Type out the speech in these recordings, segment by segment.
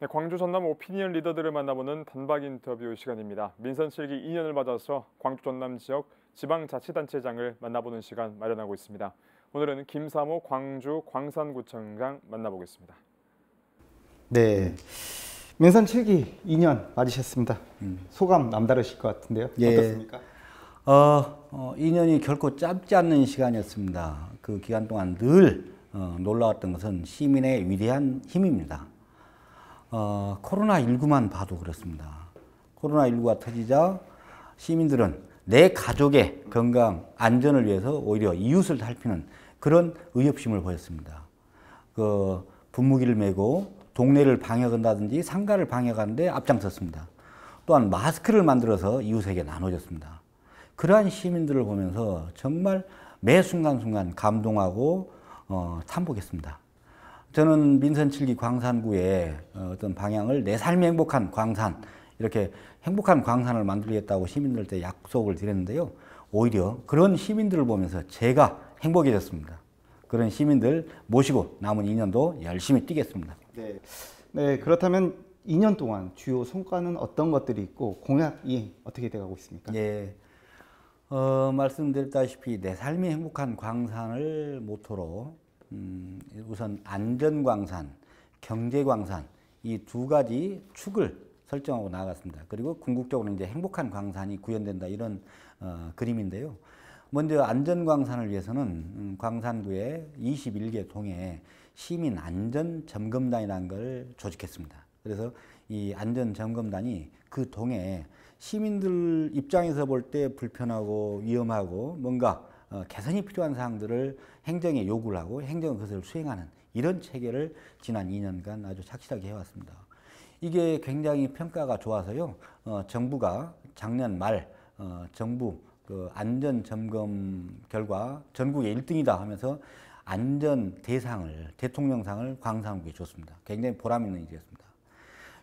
네, 광주 전남 오피니언 리더들을 만나보는 단박 인터뷰 시간입니다. 민선 7기 2년을 맞아서 광주 전남 지역 지방자치단체장을 만나보는 시간 마련하고 있습니다. 오늘은 김삼호 광주 광산구청장 만나보겠습니다. 네. 민선 7기 2년 맞으셨습니다. 음. 소감 남다르실 것 같은데요. 예. 어떻습니까? 어, 어, 2년이 결코 짧지 않는 시간이었습니다. 그 기간 동안 늘 어, 놀라웠던 것은 시민의 위대한 힘입니다. 어, 코로나19만 봐도 그렇습니다. 코로나19가 터지자 시민들은 내 가족의 건강, 안전을 위해서 오히려 이웃을 살피는 그런 의협심을 보였습니다. 그 분무기를 메고 동네를 방역한다든지 상가를 방역하는데 앞장섰습니다. 또한 마스크를 만들어서 이웃에게 나눠줬습니다. 그러한 시민들을 보면서 정말 매 순간순간 감동하고 어, 탐복했습니다. 저는 민선 7기 광산구의 어, 어떤 방향을 내 삶이 행복한 광산 이렇게 행복한 광산을 만들겠다고 시민들한테 약속을 드렸는데요. 오히려 그런 시민들을 보면서 제가 행복해졌습니다. 그런 시민들 모시고 남은 2년도 열심히 뛰겠습니다. 네, 네 그렇다면 2년 동안 주요 성과는 어떤 것들이 있고 공약이 어떻게 돼가고 있습니까? 예. 네. 어, 말씀드렸다시피 내 삶이 행복한 광산을 모토로 음, 우선 안전광산, 경제광산 이 두 가지 축을 설정하고 나갔습니다 그리고 궁극적으로 이제 행복한 광산이 구현된다 이런 어, 그림인데요. 먼저 안전광산을 위해서는 음, 광산구의 21개 동에 시민 안전 점검단이라는 걸 조직했습니다. 그래서 이 안전 점검단이 그 동에 시민들 입장에서 볼 때 불편하고 위험하고 뭔가 어, 개선이 필요한 사항들을 행정에 요구를 하고 행정은 그것을 수행하는 이런 체계를 지난 2년간 아주 착실하게 해왔습니다. 이게 굉장히 평가가 좋아서요. 어, 정부가 작년 말 어, 정부 그 안전 점검 결과 전국의 1등이다 하면서 안전 대상을 대통령상을 광산구에 줬습니다. 굉장히 보람 있는 일이었습니다.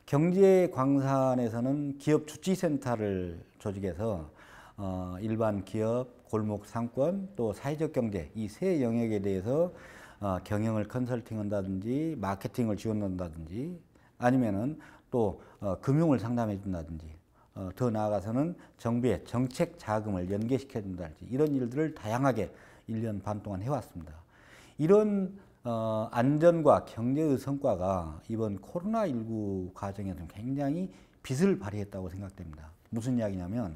경제 광산에서는 기업 주치센터를 조직해서 어, 일반 기업, 골목 상권, 또 사회적 경제 이 세 영역에 대해서 어, 경영을 컨설팅한다든지 마케팅을 지원한다든지 아니면은 또 어, 금융을 상담해 준다든지 어, 더 나아가서는 정부의 정책 자금을 연계시켜 준다든지 이런 일들을 다양하게 1년 반 동안 해왔습니다. 이런 어, 안전과 경제의 성과가 이번 코로나19 과정에서 굉장히 빛을 발휘했다고 생각됩니다. 무슨 이야기냐면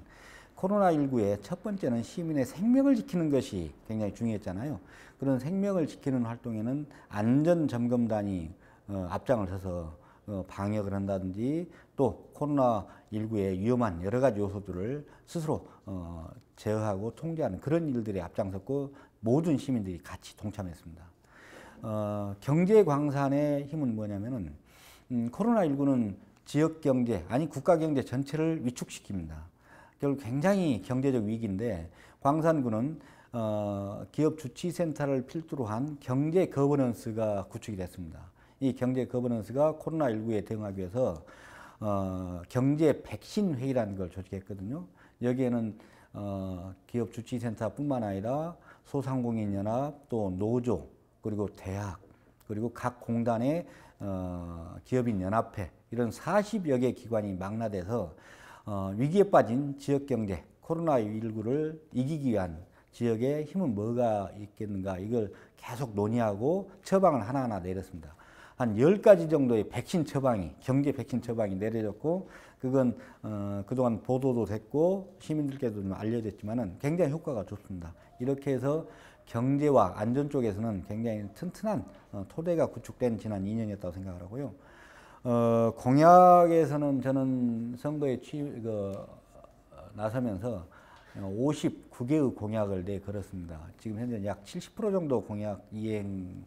코로나19의 첫 번째는 시민의 생명을 지키는 것이 굉장히 중요했잖아요. 그런 생명을 지키는 활동에는 안전점검단이 어, 앞장을 서서 어, 방역을 한다든지 또 코로나19의 위험한 여러 가지 요소들을 스스로 어, 제어하고 통제하는 그런 일들이 앞장섰고 모든 시민들이 같이 동참했습니다. 어, 경제 광산의 힘은 뭐냐면은 음, 코로나19는 지역 경제 아니 국가 경제 전체를 위축시킵니다. 결국 굉장히 경제적 위기인데 광산구는 어, 기업 주치센터를 필두로 한 경제 거버넌스가 구축이 됐습니다. 이 경제 거버넌스가 코로나19에 대응하기 위해서 어, 경제 백신 회의라는 걸 조직했거든요. 여기에는 어, 기업 주치센터뿐만 아니라 소상공인연합 또 노조 그리고 대학, 그리고 각 공단의 어, 기업인연합회 이런 40여 개 기관이 망라돼서 어, 위기에 빠진 지역경제, 코로나19를 이기기 위한 지역의 힘은 뭐가 있겠는가 이걸 계속 논의하고 처방을 하나하나 내렸습니다. 한 10가지 정도의 백신 처방이, 경제 백신 처방이 내려졌고, 그건, 어, 그동안 보도도 됐고, 시민들께도 좀알려졌지만 굉장히 효과가 좋습니다. 이렇게 해서 경제와 안전 쪽에서는 굉장히 튼튼한 어, 토대가 구축된 지난 2년이었다고 생각을 하고요. 어, 공약에서는 저는 선거에 취, 그, 나서면서 59개의 공약을 내걸었습니다. 네, 지금 현재 약 70% 정도 공약 이행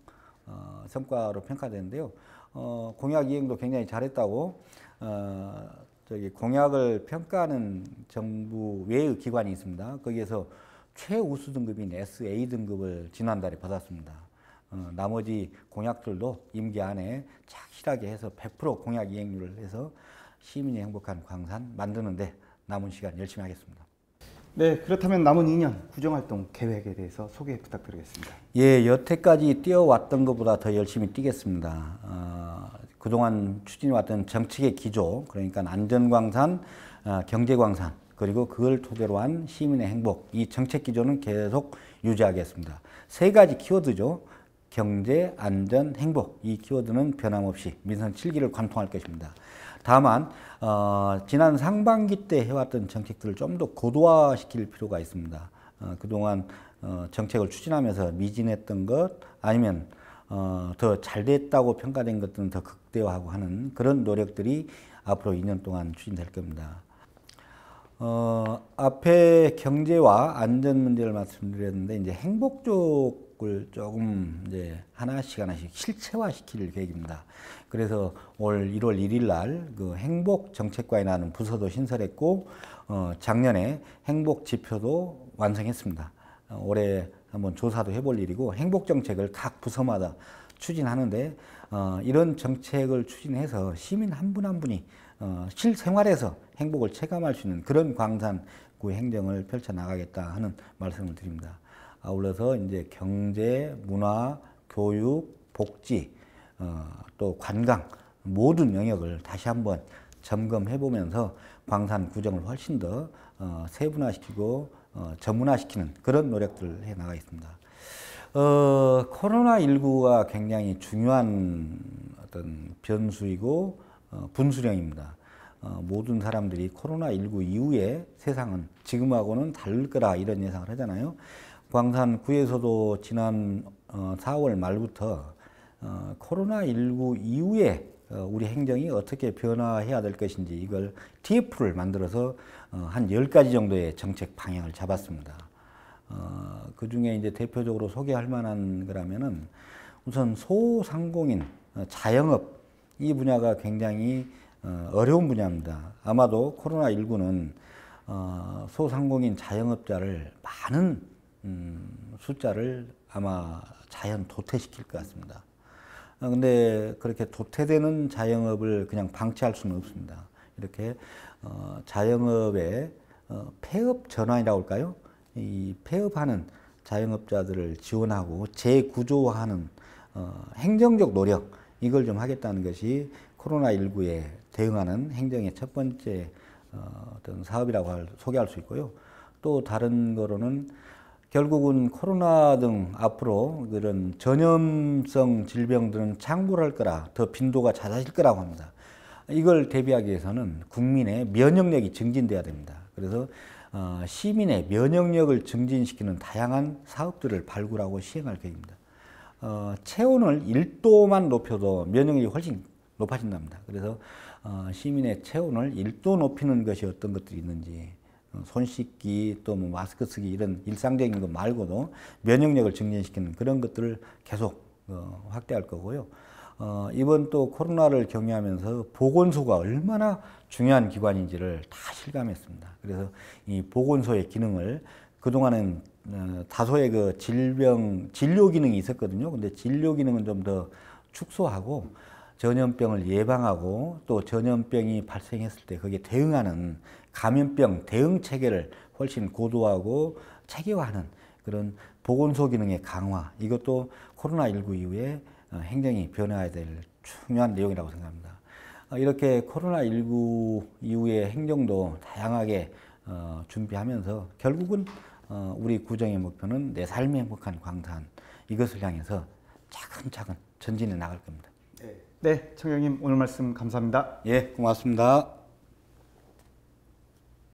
어, 성과로 평가되는데요. 어, 공약 이행도 굉장히 잘했다고 어, 저기 공약을 평가하는 정부 외의 기관이 있습니다. 거기에서 최우수 등급인 SA 등급을 지난달에 받았습니다. 어, 나머지 공약들도 임기 안에 착실하게 해서 100% 공약 이행률을 해서 시민이 행복한 광산 만드는데 남은 시간 열심히 하겠습니다. 네, 그렇다면 남은 2년 구정활동 계획에 대해서 소개 부탁드리겠습니다. 예, 여태까지 뛰어왔던 것보다 더 열심히 뛰겠습니다. 어, 그동안 추진해왔던 정책의 기조, 그러니까 안전광산, 어, 경제광산, 그리고 그걸 토대로 한 시민의 행복 이 정책 기조는 계속 유지하겠습니다. 세 가지 키워드죠. 경제, 안전, 행복 이 키워드는 변함없이 민선 7기를 관통할 것입니다. 다만 어, 지난 상반기 때 해왔던 정책들을 좀 더 고도화시킬 필요가 있습니다. 어, 그동안 어, 정책을 추진하면서 미진했던 것 아니면 어, 더 잘됐다고 평가된 것들은 더 극대화하고 하는 그런 노력들이 앞으로 2년 동안 추진될 겁니다. 어, 앞에 경제와 안전 문제를 말씀드렸는데 이제 행복 쪽을 조금 이제 하나씩 하나씩 실체화시킬 계획입니다. 그래서 올 1월 1일 날 그 행복 정책과에 나는 부서도 신설했고 어, 작년에 행복 지표도 완성했습니다. 어, 올해 한번 조사도 해볼 일이고 행복 정책을 각 부서마다 추진하는데 어, 이런 정책을 추진해서 시민 한 분한 한 분이 어, 실생활에서 행복을 체감할 수 있는 그런 광산구 행정을 펼쳐나가겠다 하는 말씀을 드립니다. 아울러서 이제 경제, 문화, 교육, 복지, 어, 또 관광 모든 영역을 다시 한번 점검해 보면서 광산 구정을 훨씬 더 어, 세분화시키고 어, 전문화시키는 그런 노력들을 해 나가 있습니다. 어, 코로나19가 굉장히 중요한 어떤 변수이고 어, 분수령입니다. 어, 모든 사람들이 코로나19 이후에 세상은 지금하고는 다를 거라 이런 예상을 하잖아요. 광산구에서도 지난 4월 어, 말부터 코로나19 이후에 우리 행정이 어떻게 변화해야 될 것인지 이걸 TF를 만들어서 한 10가지 정도의 정책 방향을 잡았습니다. 그 중에 이제 대표적으로 소개할 만한 거라면은 우선 소상공인, 자영업, 이 분야가 굉장히 어, 어려운 분야입니다. 아마도 코로나19는 어, 소상공인 자영업자를 많은 음, 숫자를 아마 자연 도태시킬 것 같습니다. 어, 근데 그렇게 도태되는 자영업을 그냥 방치할 수는 없습니다. 이렇게 자영업의 폐업 전환이라고 할까요? 이 폐업하는 자영업자들을 지원하고 재구조화하는 행정적 노력, 이걸 좀 하겠다는 것이 코로나19에 대응하는 행정의 첫 번째 어, 어떤 사업이라고 할, 소개할 수 있고요. 또 다른 거로는 결국은 코로나 등 앞으로 그런 전염성 질병들은 창궐할 거라 더 빈도가 잦아질 거라고 합니다. 이걸 대비하기 위해서는 국민의 면역력이 증진돼야 됩니다. 그래서 어, 시민의 면역력을 증진시키는 다양한 사업들을 발굴하고 시행할 계획입니다. 어, 체온을 1도만 높여도 면역력이 훨씬 높아진답니다. 그래서 어, 시민의 체온을 1도 높이는 것이 어떤 것들이 있는지 어, 손 씻기 또 뭐 마스크 쓰기 이런 일상적인 것 말고도 면역력을 증진시키는 그런 것들을 계속 어, 확대할 거고요. 어, 이번 또 코로나를 경유하면서 보건소가 얼마나 중요한 기관인지를 다 실감했습니다. 그래서 이 보건소의 기능을 그동안은 어, 다소의 그 질병 진료 기능이 있었거든요. 근데 진료 기능은 좀 더 축소하고 전염병을 예방하고 또 전염병이 발생했을 때 거기에 대응하는 감염병 대응 체계를 훨씬 고도하고 체계화하는 그런 보건소 기능의 강화 이것도 코로나19 이후에 어, 행정이 변화해야 될 중요한 내용이라고 생각합니다. 어, 이렇게 코로나19 이후의 행정도 다양하게 준비하면서 결국은 어, 우리 구정의 목표는 내 삶이 행복한 광산 이것을 향해서 차근차근 전진해 나갈 겁니다. 네, 청장님 오늘 말씀 감사합니다. 예, 고맙습니다.